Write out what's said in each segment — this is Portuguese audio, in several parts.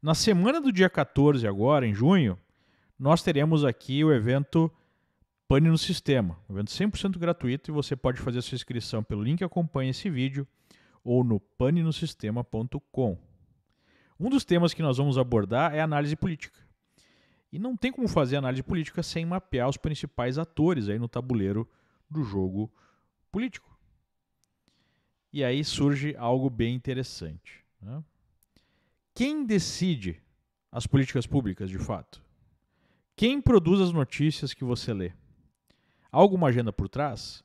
Na semana do dia 14, agora, em junho, nós teremos aqui o evento Pane no Sistema, um evento 100% gratuito e você pode fazer a sua inscrição pelo link que acompanha esse vídeo ou no panenosistema.com. Um dos temas que nós vamos abordar é análise política. E não tem como fazer análise política sem mapear os principais atores aí no tabuleiro do jogo político. E aí surge algo bem interessante. Né? Quem decide as políticas públicas, de fato? Quem produz as notícias que você lê? Há alguma agenda por trás?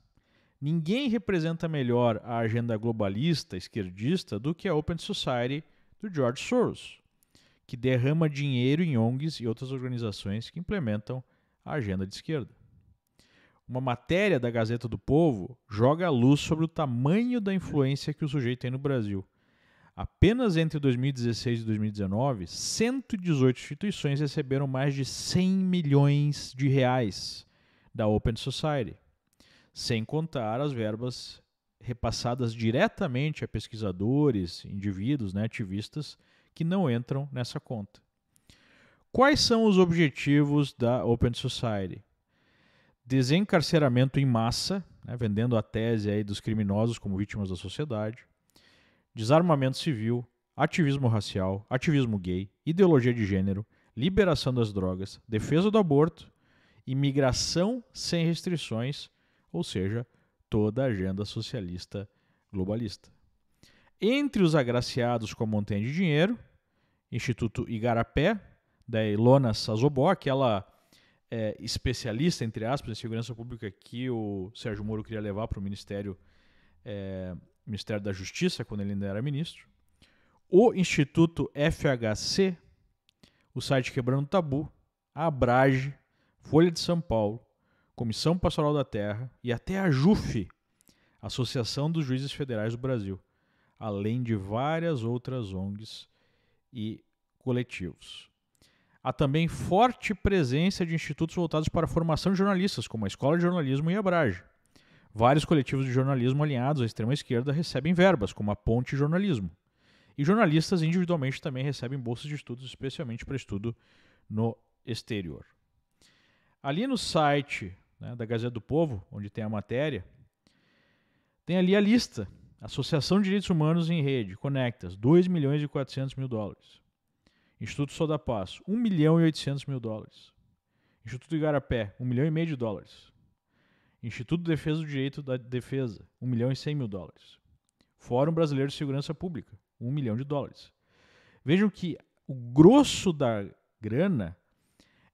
Ninguém representa melhor a agenda globalista esquerdista do que a Open Society do George Soros, que derrama dinheiro em ONGs e outras organizações que implementam a agenda de esquerda. Uma matéria da Gazeta do Povo joga a luz sobre o tamanho da influência que o sujeito tem no Brasil Apenas entre 2016 e 2019, 118 instituições receberam mais de 100 milhões de reais da Open Society, sem contar as verbas repassadas diretamente a pesquisadores, indivíduos, né, ativistas que não entram nessa conta. Quais são os objetivos da Open Society? Desencarceramento em massa, né, vendendo a tese aí dos criminosos como vítimas da sociedade desarmamento civil, ativismo racial, ativismo gay, ideologia de gênero, liberação das drogas, defesa do aborto, imigração sem restrições, ou seja, toda a agenda socialista globalista. Entre os agraciados com a montanha de dinheiro, Instituto Igarapé, da Ilona Sazobó, aquela é, especialista, entre aspas, em segurança pública que o Sérgio Moro queria levar para o Ministério é, Ministério da Justiça, quando ele ainda era ministro, o Instituto FHC, o site Quebrando Tabu, a Abrage, Folha de São Paulo, Comissão Pastoral da Terra e até a JUF, Associação dos Juízes Federais do Brasil, além de várias outras ONGs e coletivos. Há também forte presença de institutos voltados para a formação de jornalistas, como a Escola de Jornalismo e a Abrage. Vários coletivos de jornalismo alinhados à extrema-esquerda recebem verbas, como a Ponte Jornalismo. E jornalistas individualmente também recebem bolsas de estudos, especialmente para estudo no exterior. Ali no site né, da Gazeta do Povo, onde tem a matéria, tem ali a lista. Associação de Direitos Humanos em Rede, Conectas, 2 milhões e 400 mil dólares. Instituto Sou da Paz, 1 milhão e 800 mil dólares. Instituto Igarapé, 1 milhão e meio de dólares. Instituto de Defesa do Direito da Defesa, 1 milhão e 100 mil dólares. Fórum Brasileiro de Segurança Pública, 1 milhão de dólares. Vejam que o grosso da grana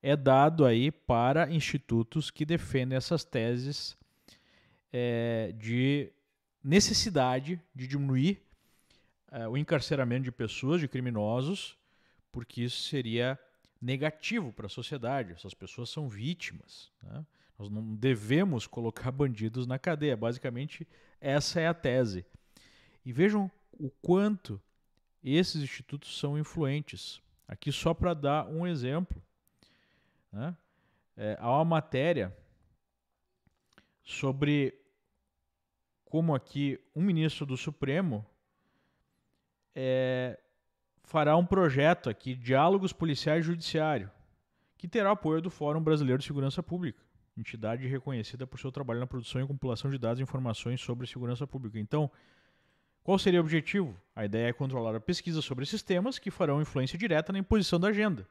é dado aí para institutos que defendem essas teses é, de necessidade de diminuir é, o encarceramento de pessoas, de criminosos, porque isso seria negativo para a sociedade. Essas pessoas são vítimas. Né? Nós não devemos colocar bandidos na cadeia. Basicamente, essa é a tese. E vejam o quanto esses institutos são influentes. Aqui, só para dar um exemplo, né? é, há uma matéria sobre como aqui um ministro do Supremo é, fará um projeto aqui, Diálogos Policiais e Judiciário, que terá apoio do Fórum Brasileiro de Segurança Pública entidade reconhecida por seu trabalho na produção e compilação de dados e informações sobre segurança pública. Então, qual seria o objetivo? A ideia é controlar a pesquisa sobre esses temas que farão influência direta na imposição da agenda.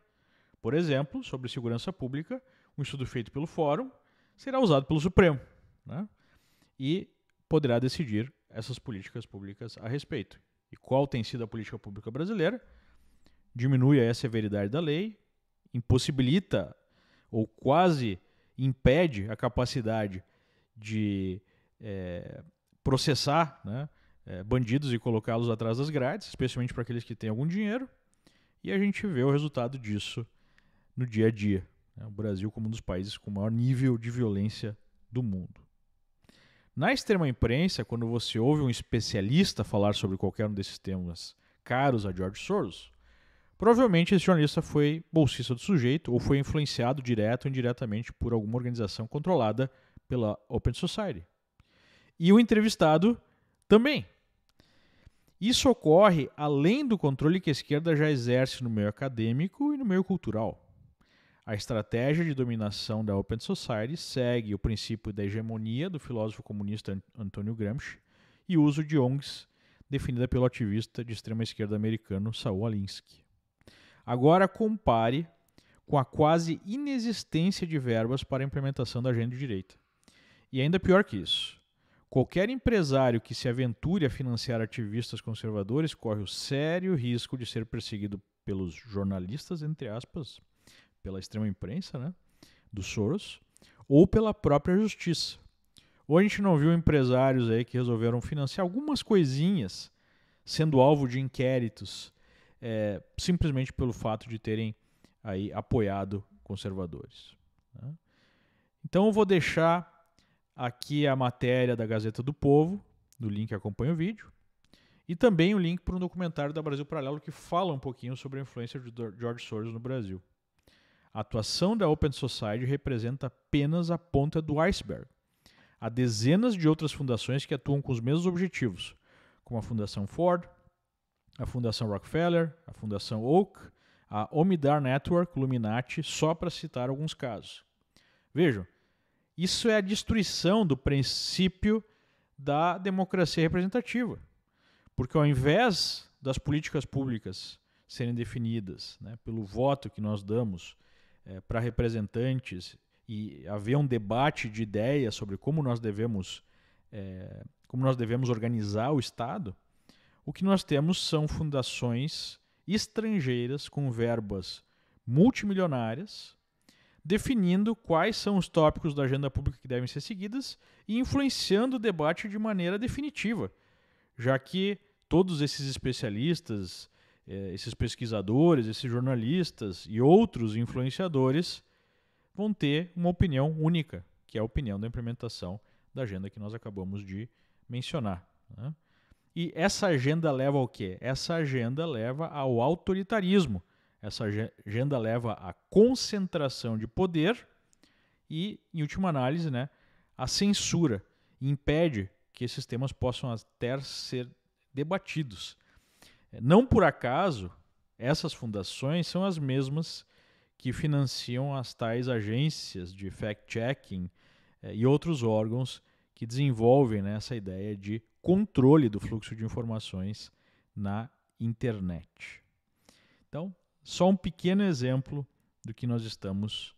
Por exemplo, sobre segurança pública, um estudo feito pelo Fórum será usado pelo Supremo né? e poderá decidir essas políticas públicas a respeito. E qual tem sido a política pública brasileira? Diminui a severidade da lei, impossibilita ou quase impede a capacidade de é, processar né, é, bandidos e colocá-los atrás das grades, especialmente para aqueles que têm algum dinheiro. E a gente vê o resultado disso no dia a dia. Né? O Brasil como um dos países com maior nível de violência do mundo. Na extrema imprensa, quando você ouve um especialista falar sobre qualquer um desses temas caros a George Soros, Provavelmente esse jornalista foi bolsista do sujeito ou foi influenciado direto ou indiretamente por alguma organização controlada pela Open Society. E o entrevistado também. Isso ocorre além do controle que a esquerda já exerce no meio acadêmico e no meio cultural. A estratégia de dominação da Open Society segue o princípio da hegemonia do filósofo comunista Antonio Gramsci e o uso de ONGs, definida pelo ativista de extrema esquerda americano Saul Alinsky. Agora compare com a quase inexistência de verbas para a implementação da agenda de direita. E ainda pior que isso, qualquer empresário que se aventure a financiar ativistas conservadores corre o sério risco de ser perseguido pelos jornalistas, entre aspas, pela extrema imprensa, né, do Soros, ou pela própria justiça. Ou a gente não viu empresários aí que resolveram financiar algumas coisinhas sendo alvo de inquéritos é, simplesmente pelo fato de terem aí apoiado conservadores. Né? Então eu vou deixar aqui a matéria da Gazeta do Povo, no link que acompanha o vídeo, e também o link para um documentário da Brasil Paralelo que fala um pouquinho sobre a influência de George Soros no Brasil. A atuação da Open Society representa apenas a ponta do iceberg. Há dezenas de outras fundações que atuam com os mesmos objetivos, como a Fundação Ford, a Fundação Rockefeller, a Fundação Oak, a Omidar Network, Luminati, só para citar alguns casos. Vejam, isso é a destruição do princípio da democracia representativa. Porque ao invés das políticas públicas serem definidas né, pelo voto que nós damos é, para representantes e haver um debate de ideias sobre como nós devemos, é, como nós devemos organizar o Estado, o que nós temos são fundações estrangeiras com verbas multimilionárias, definindo quais são os tópicos da agenda pública que devem ser seguidas e influenciando o debate de maneira definitiva, já que todos esses especialistas, eh, esses pesquisadores, esses jornalistas e outros influenciadores vão ter uma opinião única, que é a opinião da implementação da agenda que nós acabamos de mencionar. Né? E essa agenda leva ao quê? Essa agenda leva ao autoritarismo. Essa agenda leva à concentração de poder e, em última análise, né, à censura. Impede que esses temas possam até ser debatidos. Não por acaso, essas fundações são as mesmas que financiam as tais agências de fact-checking eh, e outros órgãos que desenvolvem né, essa ideia de controle do fluxo de informações na internet. Então, só um pequeno exemplo do que nós estamos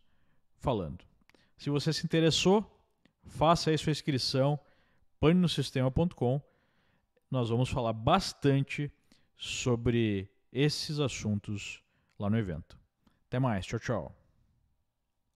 falando. Se você se interessou, faça aí sua inscrição, panenosistema.com. Nós vamos falar bastante sobre esses assuntos lá no evento. Até mais, tchau, tchau.